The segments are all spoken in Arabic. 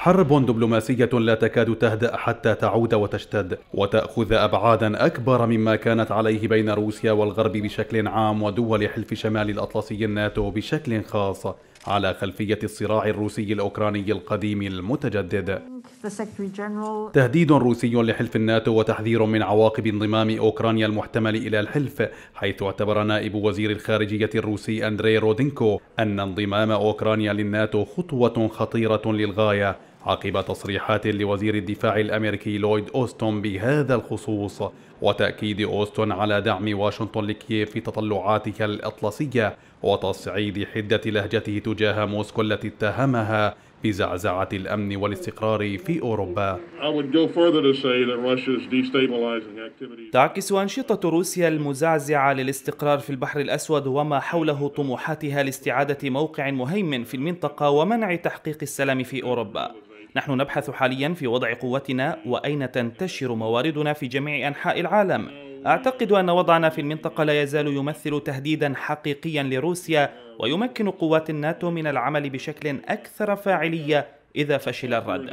حرب دبلوماسية لا تكاد تهدأ حتى تعود وتشتد وتأخذ أبعادا أكبر مما كانت عليه بين روسيا والغرب بشكل عام ودول حلف شمال الأطلسي الناتو بشكل خاص على خلفية الصراع الروسي الأوكراني القديم المتجدد تهديد روسي لحلف الناتو وتحذير من عواقب انضمام أوكرانيا المحتمل إلى الحلف حيث اعتبر نائب وزير الخارجية الروسي أندري رودينكو أن انضمام أوكرانيا للناتو خطوة خطيرة للغاية عقب تصريحات لوزير الدفاع الأمريكي لويد أوستون بهذا الخصوص وتأكيد أوستون على دعم واشنطن لكييف في تطلعاتها الأطلسية وتصعيد حدة لهجته تجاه موسكو التي اتهمها بزعزعة الأمن والاستقرار في أوروبا تعكس أنشطة روسيا المزعزعة للاستقرار في البحر الأسود وما حوله طموحاتها لاستعادة موقع مهيمن في المنطقة ومنع تحقيق السلام في أوروبا نحن نبحث حاليا في وضع قوتنا وأين تنتشر مواردنا في جميع أنحاء العالم أعتقد أن وضعنا في المنطقة لا يزال يمثل تهديدا حقيقيا لروسيا ويمكن قوات الناتو من العمل بشكل أكثر فاعلية إذا فشل الرد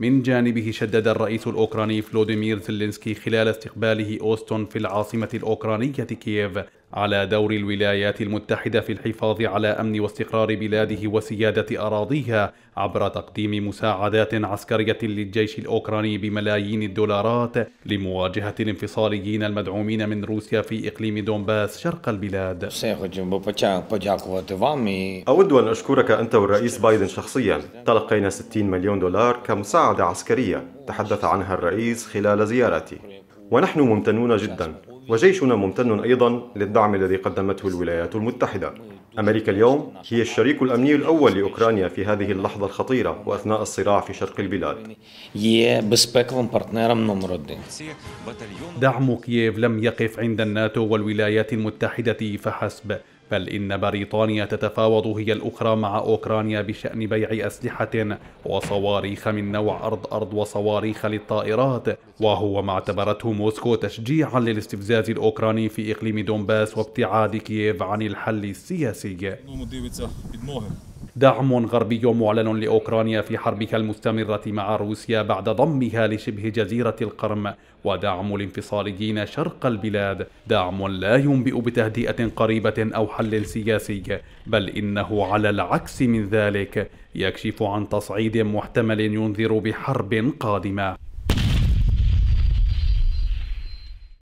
من جانبه شدد الرئيس الأوكراني فلوديمير زيلينسكي خلال استقباله أوستون في العاصمة الأوكرانية كييف على دور الولايات المتحدة في الحفاظ على أمن واستقرار بلاده وسيادة أراضيها عبر تقديم مساعدات عسكرية للجيش الأوكراني بملايين الدولارات لمواجهة الانفصاليين المدعومين من روسيا في إقليم دونباس شرق البلاد أود أن أشكرك أنت والرئيس بايدن شخصيا تلقينا 60 مليون دولار كمساعدة عسكرية تحدث عنها الرئيس خلال زيارتي ونحن ممتنون جدا وجيشنا ممتن أيضا للدعم الذي قدمته الولايات المتحدة أمريكا اليوم هي الشريك الأمني الأول لأوكرانيا في هذه اللحظة الخطيرة وأثناء الصراع في شرق البلاد دعم كييف لم يقف عند الناتو والولايات المتحدة فحسب بل إن بريطانيا تتفاوض هي الأخرى مع أوكرانيا بشأن بيع أسلحة وصواريخ من نوع أرض أرض وصواريخ للطائرات وهو ما اعتبرته موسكو تشجيعا للاستفزاز الأوكراني في إقليم دونباس وابتعاد كييف عن الحل السياسي دعم غربي معلن لأوكرانيا في حربها المستمرة مع روسيا بعد ضمها لشبه جزيرة القرم ودعم الانفصاليين شرق البلاد دعم لا ينبئ بتهدئة قريبة أو حل سياسي بل إنه على العكس من ذلك يكشف عن تصعيد محتمل ينذر بحرب قادمة